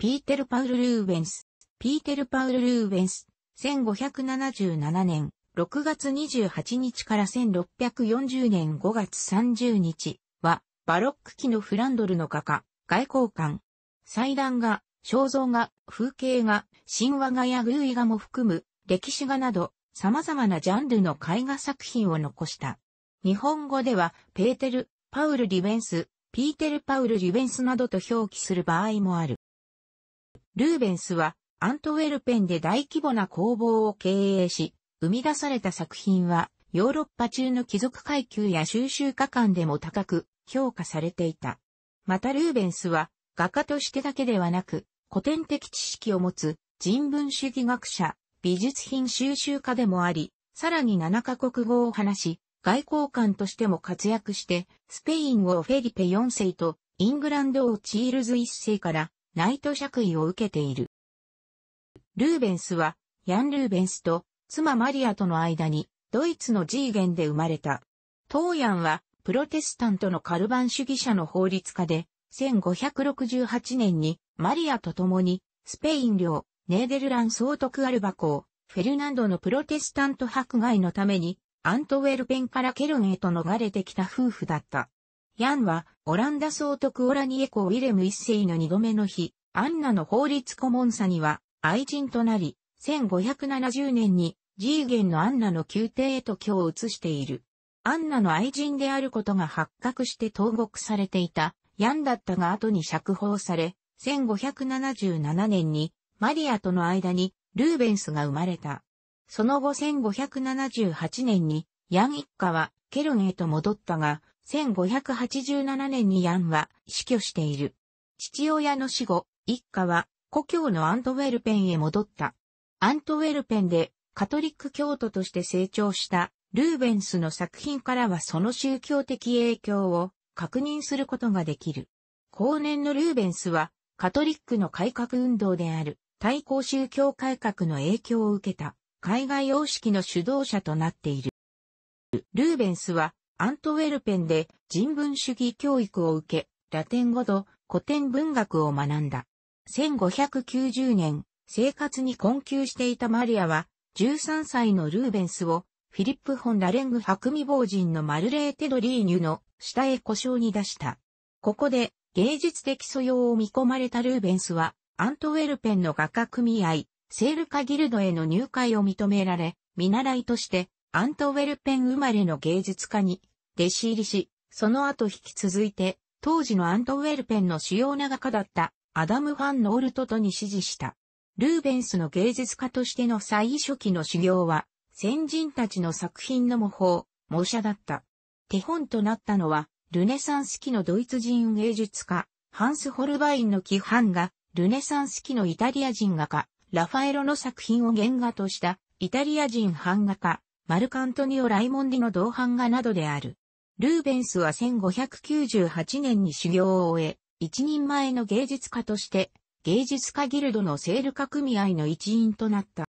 ピーテル・パウル・ルーベンス。ピーテル・パウル・ルーベンス。1577年6月28日から1640年5月30日は、バロック期のフランドルの画家、外交官。祭壇画、肖像画、風景画、神話画や偶意画も含む、歴史画など、様々なジャンルの絵画作品を残した。日本語では、ペーテル、パウル・リベンス、ピーテル・パウル・リベンスなどと表記する場合もある。ルーベンスはアントウェルペンで大規模な工房を経営し、生み出された作品はヨーロッパ中の貴族階級や収集家間でも高く評価されていた。またルーベンスは画家としてだけではなく古典的知識を持つ人文主義学者、美術品収集家でもあり、さらに7カ国語を話し、外交官としても活躍して、スペインをフェリペ4世とイングランドをチールズ1世からナイト爵位を受けている。ルーベンスは、ヤン・ルーベンスと妻マリアとの間に、ドイツのジーゲンで生まれた。トーヤンは、プロテスタントのカルバン主義者の法律家で、1568年にマリアと共に、スペイン領、ネーデルラン総督アルバ公、フェルナンドのプロテスタント迫害のために、アントウェルペンからケルンへと逃れてきた夫婦だった。ヤンは、オランダ総督オラニエコ・ウィレム一世の二度目の日、アンナの法律顧問さには、愛人となり、1570年に、ジーゲンのアンナの宮廷へと居を移している。アンナの愛人であることが発覚して投獄されていた、ヤンだったが後に釈放され、1577年に、マリアとの間に、ルーベンスが生まれた。その後1578年に、ヤン一家は、ケルンへと戻ったが、1587年にヤンは死去している。父親の死後、一家は故郷のアントウェルペンへ戻った。アントウェルペンでカトリック教徒として成長したルーベンスの作品からはその宗教的影響を確認することができる。後年のルーベンスはカトリックの改革運動である対抗宗教改革の影響を受けた海外様式の主導者となっている。ルーベンスはアントウェルペンで人文主義教育を受け、ラテン語と古典文学を学んだ。1590年、生活に困窮していたマリアは、13歳のルーベンスを、フィリップ・ホン・ラレング白未亡人のマルレーテ・ドリーニュの下へ故障に出した。ここで芸術的素養を見込まれたルーベンスは、アントウェルペンの画家組合、セールカギルドへの入会を認められ、見習いとして、アントウェルペン生まれの芸術家に弟子入りし、その後引き続いて、当時のアントウェルペンの主要な画家だったアダム・ファン・ノールトとに指示した。ルーベンスの芸術家としての最初期の修行は、先人たちの作品の模倣、模写だった。手本となったのは、ルネサンス期のドイツ人芸術家、ハンス・ホルバインの規範が、ルネサンス期のイタリア人画家、ラファエロの作品を原画とした、イタリア人版画家、マルカントニオ・ライモンディの同版画などである。ルーベンスは1598年に修行を終え、一人前の芸術家として、芸術家ギルドのセール化組合の一員となった。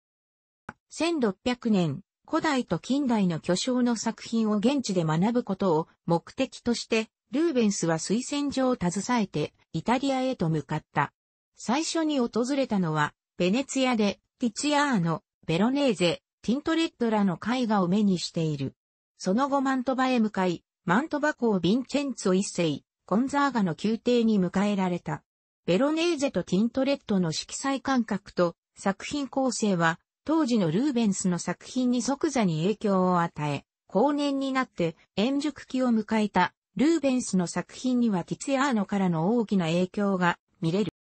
1600年、古代と近代の巨匠の作品を現地で学ぶことを目的として、ルーベンスは推薦状を携えて、イタリアへと向かった。最初に訪れたのは、ベネツィアで、ティツィアーノ、ベロネーゼ、ティントレッドらの絵画を目にしている。その後マントバへ向かい、マントバ公ヴィンチェンツォ一世、コンザーガの宮廷に迎えられた。ベロネーゼとティントレットの色彩感覚と作品構成は、当時のルーベンスの作品に即座に影響を与え、後年になって円熟期を迎えたルーベンスの作品にはティツヤアーノからの大きな影響が見れる。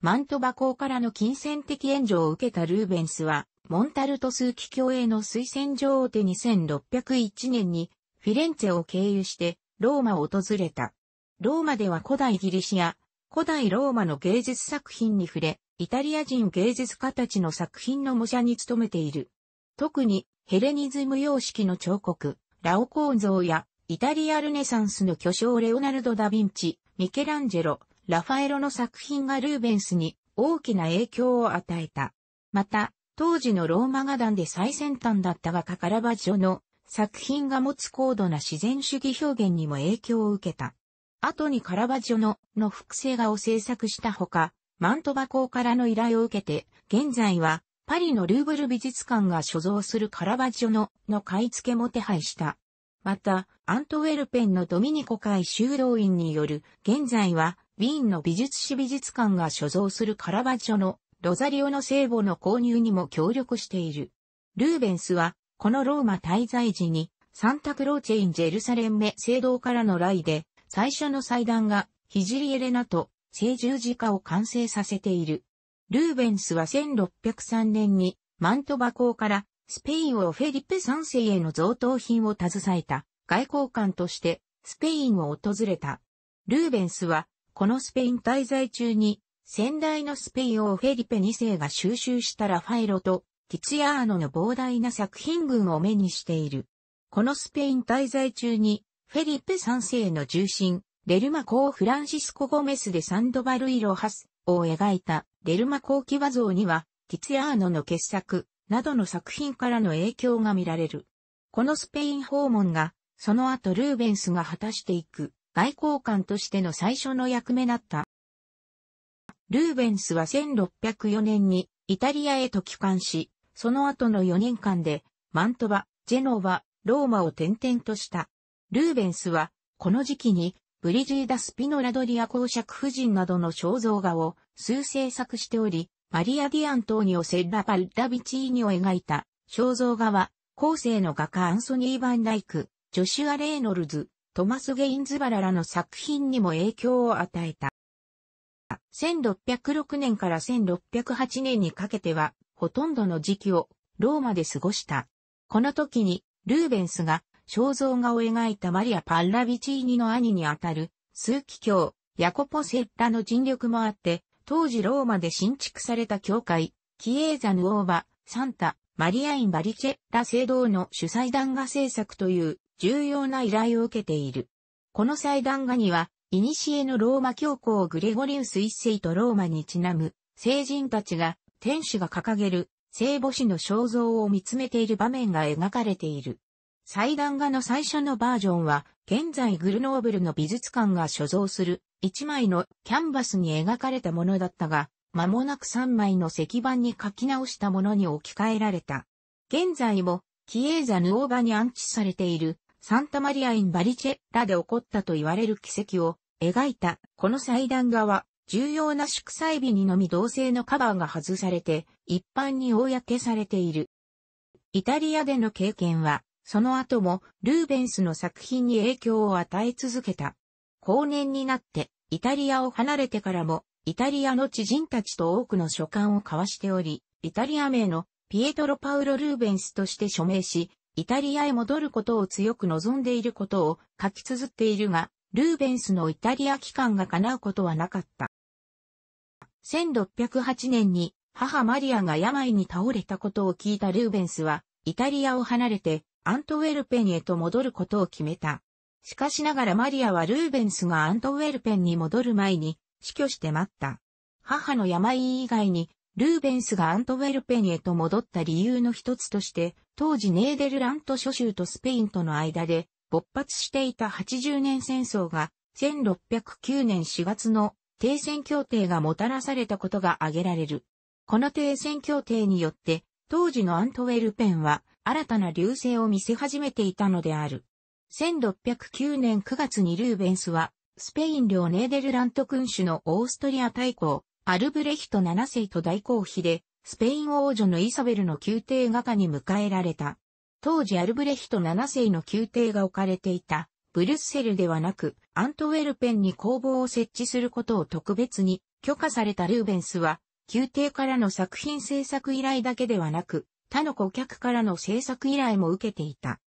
マントバ公からの金銭的援助を受けたルーベンスは、モンタルト数奇境への推薦状を手2601年にフィレンツェを経由してローマを訪れた。ローマでは古代ギリシア、古代ローマの芸術作品に触れ、イタリア人芸術家たちの作品の模写に努めている。特にヘレニズム様式の彫刻、ラオ構造やイタリアルネサンスの巨匠レオナルド・ダ・ヴィンチ、ミケランジェロ、ラファエロの作品がルーベンスに大きな影響を与えた。また、当時のローマ画壇で最先端だったがカカラバジョの作品が持つ高度な自然主義表現にも影響を受けた。後にカラバジョの、の複製画を制作したほか、マントバ校からの依頼を受けて、現在は、パリのルーブル美術館が所蔵するカラバジョの、の買い付けも手配した。また、アントウェルペンのドミニコ会修道院による、現在は、ウィーンの美術史美術館が所蔵するカラバジョの、ロザリオの聖母の購入にも協力している。ルーベンスは、このローマ滞在時に、サンタクローチェインジェルサレンメ聖堂からの来で、最初の祭壇が、ヒジリエレナと聖十字架を完成させている。ルーベンスは1603年に、マントバ港から、スペインをフェリペ3世への贈答品を携えた、外交官として、スペインを訪れた。ルーベンスは、このスペイン滞在中に、先代のスペイン王フェリペ2世が収集したラファエロとティツヤーノの膨大な作品群を目にしている。このスペイン滞在中に、フェリペ3世の重臣、デルマ公フランシスコ・ゴメスでサンドバル・イロハスを描いたデルマ公騎馬像には、ティツヤーノの傑作などの作品からの影響が見られる。このスペイン訪問が、その後ルーベンスが果たしていく外交官としての最初の役目だった。ルーベンスは1604年にイタリアへと帰還し、その後の4年間で、マントバ、ジェノーバ、ローマを転々とした。ルーベンスは、この時期に、ブリジーダ・スピノラドリア公爵夫人などの肖像画を数制作しており、マリア・ディ・アントーニオ・セッラ・パルダ・ビチーニを描いた肖像画は、後世の画家アンソニー・バンライク、ジョシュア・レイノルズ、トマス・ゲインズバラらの作品にも影響を与えた。1606年から1608年にかけては、ほとんどの時期をローマで過ごした。この時に、ルーベンスが肖像画を描いたマリア・パッラビチーニの兄にあたる、数奇教、ヤコポ・セッラの尽力もあって、当時ローマで新築された教会、キエーザ・ヌオーバ、サンタ、マリア・イン・バリチェラ聖堂の主祭壇画制作という重要な依頼を受けている。この祭壇画には、古のローマ教皇グレゴリウス一世とローマにちなむ、聖人たちが天使が掲げる聖母子の肖像を見つめている場面が描かれている。祭壇画の最初のバージョンは、現在グルノーブルの美術館が所蔵する1枚のキャンバスに描かれたものだったが、間もなく3枚の石板に書き直したものに置き換えられた。現在も、キエーザ・ヌオーバに安置されている、サンタマリア・イン・バリチェラで起こったと言われる奇跡を描いた、この祭壇画は、重要な祝祭日にのみ同性のカバーが外されて、一般に公されている。イタリアでの経験は、その後もルーベンスの作品に影響を与え続けた。後年になって、イタリアを離れてからも、イタリアの知人たちと多くの書簡を交わしており、イタリア名のピエトロ・パウロ・ルーベンスとして署名し、イタリアへ戻ることを強く望んでいることを書き綴っているが、ルーベンスのイタリア期間が叶うことはなかった。1608年に母マリアが病に倒れたことを聞いたルーベンスは、イタリアを離れてアントウェルペンへと戻ることを決めた。しかしながらマリアはルーベンスがアントウェルペンに戻る前に死去して待った。母の病以外に、ルーベンスがアントウェルペンへと戻った理由の一つとして、当時ネーデルラント諸州とスペインとの間で勃発していた80年戦争が1609年4月の停戦協定がもたらされたことが挙げられる。この停戦協定によって、当時のアントウェルペンは新たな流星を見せ始めていたのである。1609年9月にルーベンスは、スペイン領ネーデルラント君主のオーストリア大公、アルブレヒト7世と大公妃で、スペイン王女のイサベルの宮廷画家に迎えられた。当時アルブレヒト7世の宮廷が置かれていた、ブリュッセルではなく、アントウェルペンに工房を設置することを特別に許可されたルーベンスは、宮廷からの作品制作依頼だけではなく、他の顧客からの制作依頼も受けていた。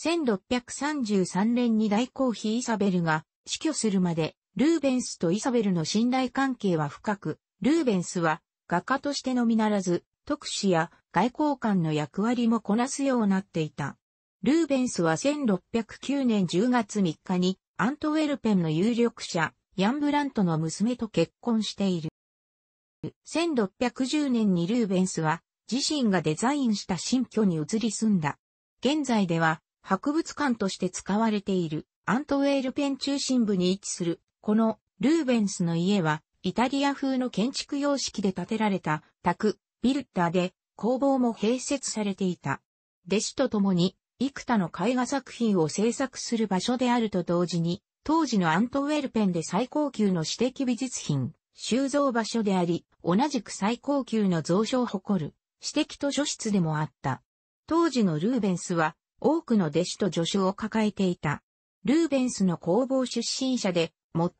1633年に大公妃イサベルが死去するまで、ルーベンスとイサベルの信頼関係は深く、ルーベンスは画家としてのみならず、特使や外交官の役割もこなすようになっていた。ルーベンスは1609年10月3日にアントウェルペンの有力者、ヤンブラントの娘と結婚している。1610年にルーベンスは自身がデザインした新居に移り住んだ。現在では博物館として使われているアントウェルペン中心部に位置するこのルーベンスの家はイタリア風の建築様式で建てられた宅、ビルッダーで工房も併設されていた。弟子と共に幾多の絵画作品を制作する場所であると同時に、当時のアントウェルペンで最高級の私的美術品、収蔵場所であり、同じく最高級の蔵書を誇る、私的図書室でもあった。当時のルーベンスは、多くの弟子と助手を抱えていた。ルーベンスの工房出身者で、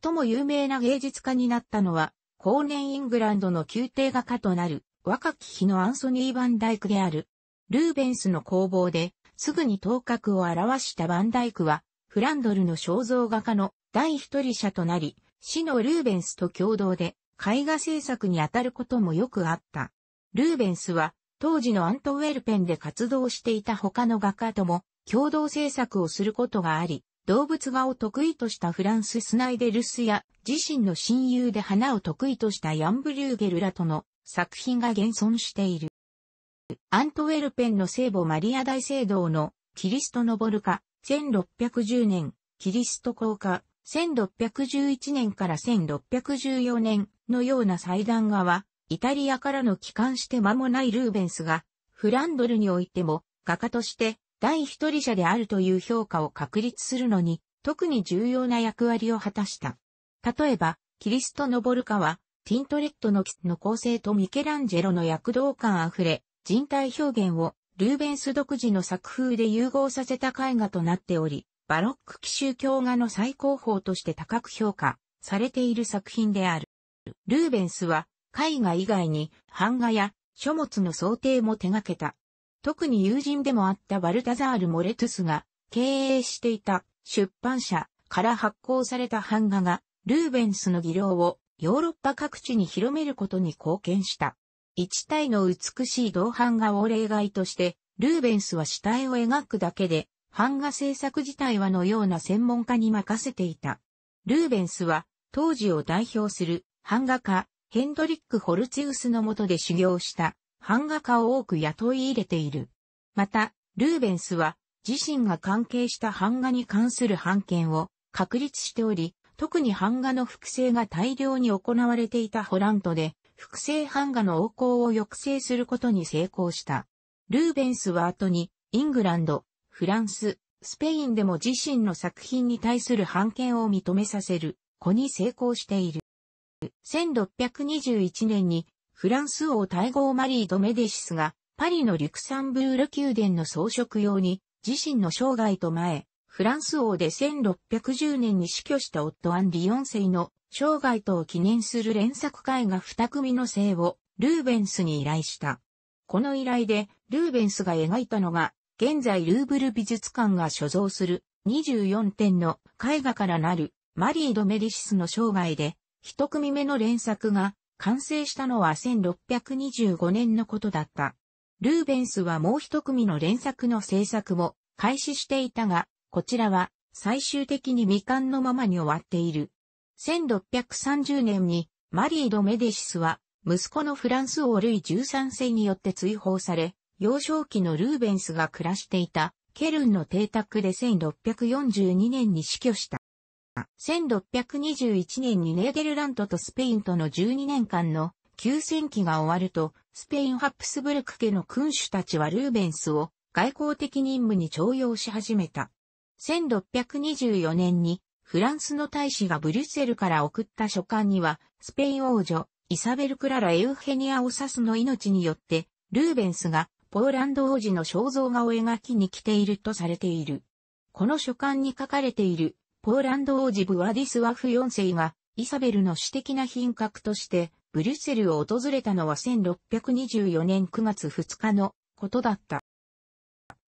最も有名な芸術家になったのは、後年イングランドの宮廷画家となる、若き日のアンソニー・バンダイクである。ルーベンスの工房で、すぐに頭角を表したバンダイクは、フランドルの肖像画家の第一人者となり、死のルーベンスと共同で絵画制作に当たることもよくあった。ルーベンスは当時のアントウェルペンで活動していた他の画家とも共同制作をすることがあり、動物画を得意としたフランススナイデルスや自身の親友で花を得意としたヤンブリューゲルらとの作品が現存している。アントウェルペンの聖母マリア大聖堂のキリスト登るか、1610年、キリスト降下、1611年から1614年のような祭壇画は、イタリアからの帰還して間もないルーベンスが、フランドルにおいても、画家として第一人者であるという評価を確立するのに、特に重要な役割を果たした。例えば、キリスト・ノボルカは、ティントレットのの構成とミケランジェロの躍動感あふれ、人体表現をルーベンス独自の作風で融合させた絵画となっており、バロック奇襲教画の最高峰として高く評価されている作品である。ルーベンスは絵画以外に版画や書物の想定も手掛けた。特に友人でもあったバルタザール・モレトゥスが経営していた出版社から発行された版画がルーベンスの技量をヨーロッパ各地に広めることに貢献した。一体の美しい銅版画を例外として、ルーベンスは死体を描くだけで、版画制作自体はのような専門家に任せていた。ルーベンスは、当時を代表する版画家、ヘンドリック・ホルツィウスの下で修行した版画家を多く雇い入れている。また、ルーベンスは自身が関係した版画に関する版権を確立しており、特に版画の複製が大量に行われていたホラントで、複製版画の横行を抑制することに成功した。ルーベンスは後に、イングランド、フランス、スペインでも自身の作品に対する版権を認めさせる、子に成功している。1621年に、フランス王大号マリー・ド・メディシスが、パリのリュクサンブール宮殿の装飾用に、自身の生涯と前、フランス王で1610年に死去した夫アンリ4世の生涯とを記念する連作絵画二組の生をルーベンスに依頼した。この依頼でルーベンスが描いたのが現在ルーブル美術館が所蔵する24点の絵画からなるマリー・ド・メディシスの生涯で一組目の連作が完成したのは1625年のことだった。ルーベンスはもう一組の連作の制作も開始していたが、こちらは最終的に未完のままに終わっている。1630年にマリー・ド・メデシスは息子のフランス王ルイ13世によって追放され、幼少期のルーベンスが暮らしていたケルンの邸宅で1642年に死去した。1621年にネーデルラントとスペインとの12年間の休戦期が終わると、スペインハプスブルク家の君主たちはルーベンスを外交的任務に徴用し始めた。1624年にフランスの大使がブリュッセルから送った書簡には、スペイン王女、イサベル・クララ・エウヘニア・オサスの命によって、ルーベンスがポーランド王子の肖像画を描きに来ているとされている。この書簡に書かれている、ポーランド王子ブワディスワフ4世が、イサベルの私的な品格として、ブリュッセルを訪れたのは1624年9月2日のことだった。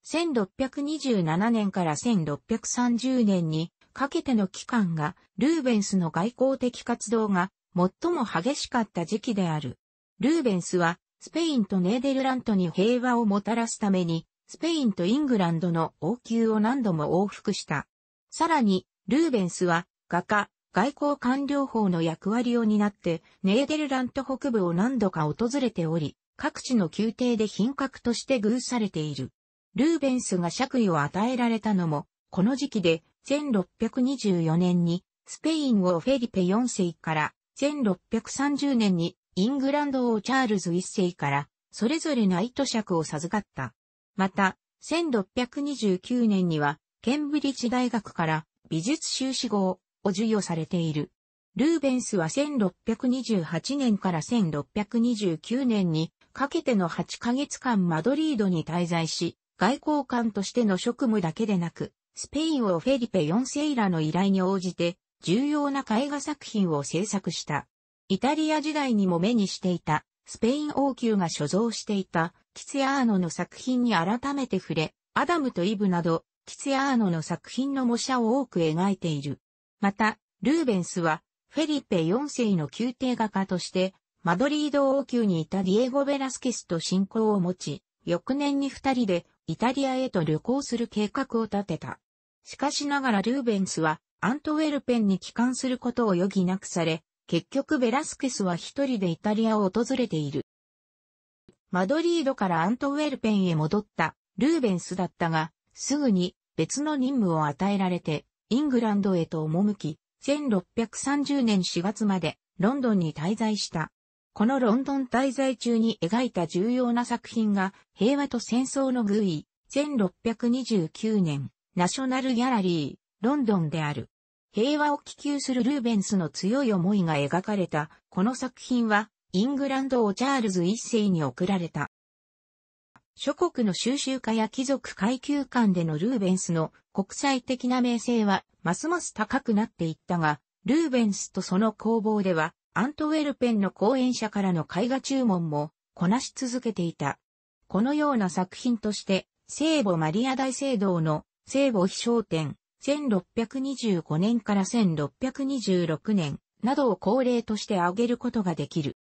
1627年から1630年にかけての期間が、ルーベンスの外交的活動が最も激しかった時期である。ルーベンスは、スペインとネーデルラントに平和をもたらすために、スペインとイングランドの王宮を何度も往復した。さらに、ルーベンスは、画家、外交官僚法の役割を担って、ネーデルラント北部を何度か訪れており、各地の宮廷で品格として偶されている。ルーベンスが爵位を与えられたのも、この時期で、1624年に、スペイン王フェリペ4世から、1630年に、イングランド王チャールズ1世から、それぞれナイト爵を授かった。また、1629年には、ケンブリッジ大学から美術修士号を授与されている。ルーベンスは1628年から1629年にかけての8ヶ月間マドリードに滞在し、外交官としての職務だけでなく、スペインをフェリペ4世らの依頼に応じて、重要な絵画作品を制作した。イタリア時代にも目にしていた、スペイン王宮が所蔵していた、キツヤーノの作品に改めて触れ、アダムとイブなど、キツヤーノの作品の模写を多く描いている。また、ルーベンスは、フェリペ4世の宮廷画家として、マドリード王宮にいたディエゴ・ベラスケスと親交を持ち、翌年に二人でイタリアへと旅行する計画を立てた。しかしながらルーベンスはアントウェルペンに帰還することを余儀なくされ、結局ベラスケスは一人でイタリアを訪れている。マドリードからアントウェルペンへ戻ったルーベンスだったが、すぐに別の任務を与えられて、イングランドへと赴き、1630年4月までロンドンに滞在した。このロンドン滞在中に描いた重要な作品が、平和と戦争の偶意、1629年、ナショナルギャラリー、ロンドンである。平和を希求するルーベンスの強い思いが描かれた、この作品は、イングランドをチャールズ一世に贈られた。諸国の収集家や貴族階級間でのルーベンスの国際的な名声はますます高くなっていったが、ルーベンスとその工房ではアントウェルペンの講演者からの絵画注文もこなし続けていた。このような作品として、聖母マリア大聖堂の聖母飛翔展、1625年から1626年などを恒例として挙げることができる。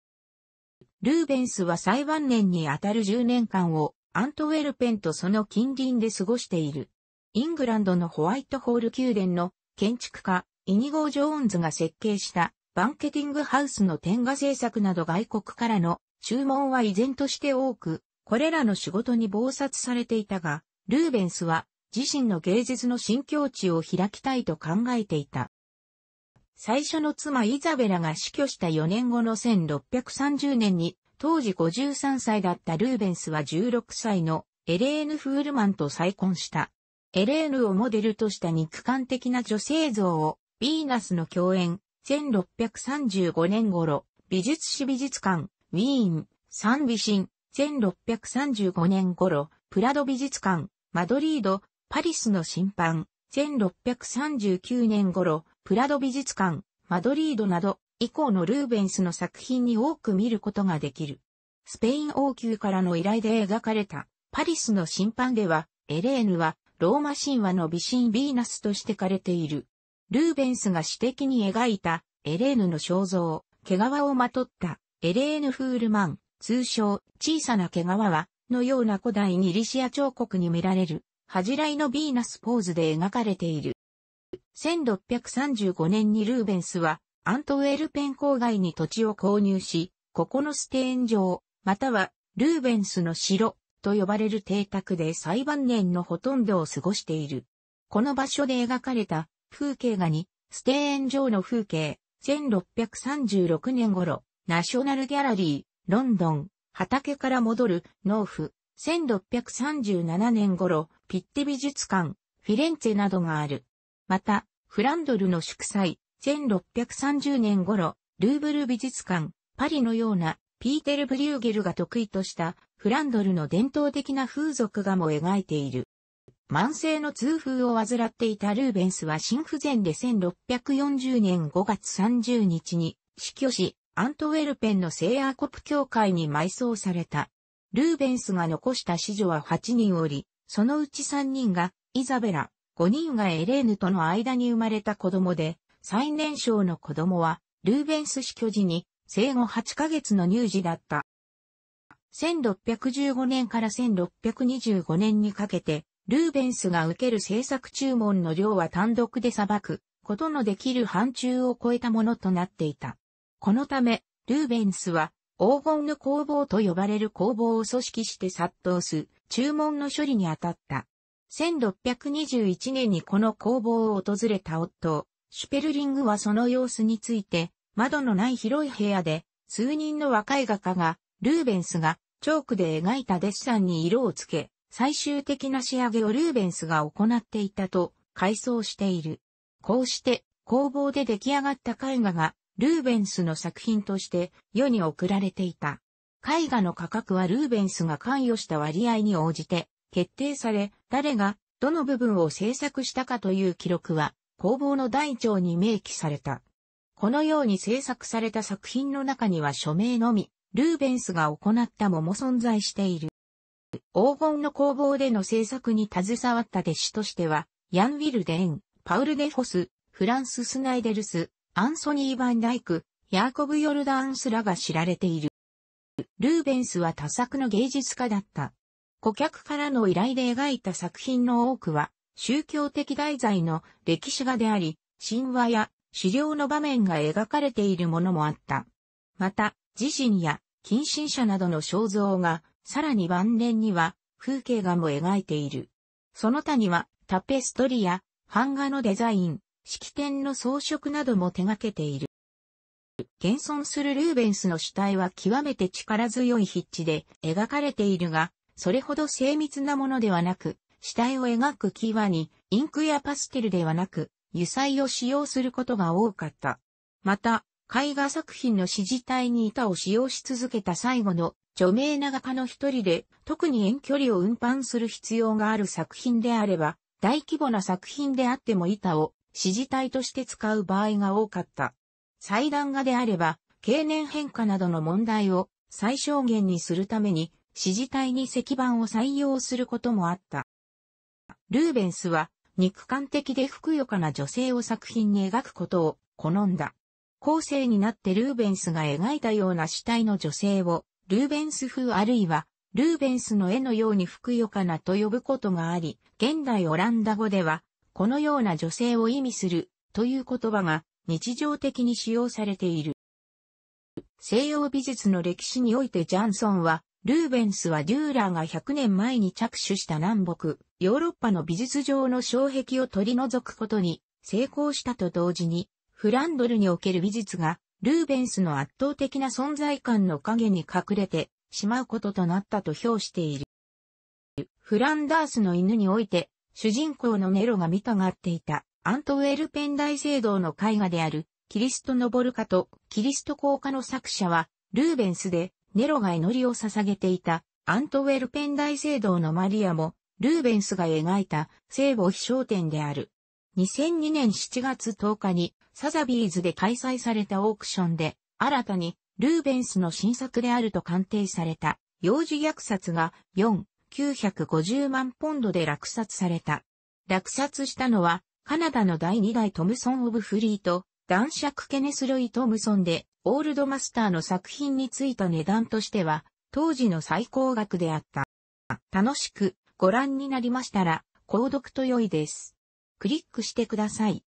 ルーベンスは最晩年にあたる10年間をアントウェルペンとその近隣で過ごしている。イングランドのホワイトホール宮殿の建築家イニゴー・ジョーンズが設計したバンケティングハウスの天下制作など外国からの注文は依然として多く、これらの仕事に忙殺されていたが、ルーベンスは自身の芸術の新境地を開きたいと考えていた。最初の妻イザベラが死去した4年後の1630年に、当時53歳だったルーベンスは16歳のエレーヌ・フールマンと再婚した。エレーヌをモデルとした肉感的な女性像を、ヴィーナスの共演、1635年頃、美術史美術館、ウィーン、サンビシン、1635年頃、プラド美術館、マドリード、パリスの審判、1639年頃、プラド美術館、マドリードなど、以降のルーベンスの作品に多く見ることができる。スペイン王宮からの依頼で描かれた、パリスの審判では、エレーヌは、ローマ神話の美神ヴィーナスとして枯れている。ルーベンスが詩的に描いたエレーヌの肖像、毛皮をまとったエレーヌ・フールマン、通称小さな毛皮は、のような古代ギリシア彫刻に見られる、恥じらいのヴィーナスポーズで描かれている。1635年にルーベンスは、アントウェルペン郊外に土地を購入し、ここのステーン城、または、ルーベンスの城、と呼ばれる邸宅で最晩年のほとんどを過ごしている。この場所で描かれた風景画に、ステーン城の風景、1636年頃、ナショナルギャラリー、ロンドン、畑から戻る、農夫、1637年頃、ピッテ美術館、フィレンツェなどがある。また、フランドルの祝祭、1630年頃、ルーブル美術館、パリのような、ピーテル・ブリューゲルが得意とした、フランドルの伝統的な風俗画も描いている。慢性の痛風を患っていたルーベンスは心不全で1640年5月30日に死去し、アントウェルペンの聖アーコプ教会に埋葬された。ルーベンスが残した子女は8人おり、そのうち3人がイザベラ、5人がエレーヌとの間に生まれた子供で、最年少の子供はルーベンス死去時に生後8ヶ月の乳児だった。1615年から1625年にかけてルーベンスが受ける制作注文の量は単独で裁くことのできる範疇を超えたものとなっていた。このため、ルーベンスは黄金の工房と呼ばれる工房を組織して殺到す、注文の処理に当たった。1621年にこの工房を訪れた夫、シュペルリングはその様子について、窓のない広い部屋で、数人の若い画家が、ルーベンスがチョークで描いたデッサンに色をつけ、最終的な仕上げをルーベンスが行っていたと回想している。こうして工房で出来上がった絵画がルーベンスの作品として世に送られていた。絵画の価格はルーベンスが関与した割合に応じて決定され、誰がどの部分を制作したかという記録は工房の台帳に明記された。このように制作された作品の中には署名のみ、ルーベンスが行ったもも存在している。黄金の工房での制作に携わった弟子としては、ヤン・ウィルデン、パウル・デ・フォス、フランス・スナイデルス、アンソニー・バンダイク、ヤーコブ・ヨルダンスらが知られている。ルーベンスは多作の芸術家だった。顧客からの依頼で描いた作品の多くは、宗教的題材の歴史画であり、神話や資料の場面が描かれているものもあった。また、自身や近親者などの肖像がさらに晩年には風景画も描いている。その他にはタペストリや版画のデザイン、式典の装飾なども手掛けている。現存するルーベンスの主体は極めて力強い筆致で描かれているが、それほど精密なものではなく、死体を描く際にインクやパステルではなく、油彩を使用することが多かった。また、絵画作品の指示体に板を使用し続けた最後の著名な画家の一人で、特に遠距離を運搬する必要がある作品であれば、大規模な作品であっても板を支持体として使う場合が多かった。祭壇画であれば、経年変化などの問題を最小限にするために、支持体に石板を採用することもあった。ルーベンスは、肉感的でふくよかな女性を作品に描くことを好んだ。後世になってルーベンスが描いたような主体の女性をルーベンス風あるいは、ルーベンスの絵のようにふくよかなと呼ぶことがあり、現代オランダ語では、このような女性を意味するという言葉が日常的に使用されている。西洋美術の歴史においてジャンソンは、ルーベンスはデューラーが100年前に着手した南北、ヨーロッパの美術上の障壁を取り除くことに成功したと同時に、フランドルにおける美術がルーベンスの圧倒的な存在感の影に隠れてしまうこととなったと評している。フランダースの犬において、主人公のネロが見たがっていた、アントウェルペン大聖堂の絵画である、キリストボルカと、キリスト効果の作者は、ルーベンスで、ネロが祈りを捧げていた、アントウェルペン大聖堂のマリアも、ルーベンスが描いた、聖母飛翔点である。2002年7月10日に、サザビーズで開催されたオークションで、新たにルーベンスの新作であると鑑定された、幼児虐殺が4、950万ポンドで落札された。落札したのは、カナダの第2代トムソン・オブ・フリーと、男爵ケネス・ロイ・トムソンで、オールドマスターの作品についた値段としては、当時の最高額であった。楽しくご覧になりましたら、購読と良いです。クリックしてください。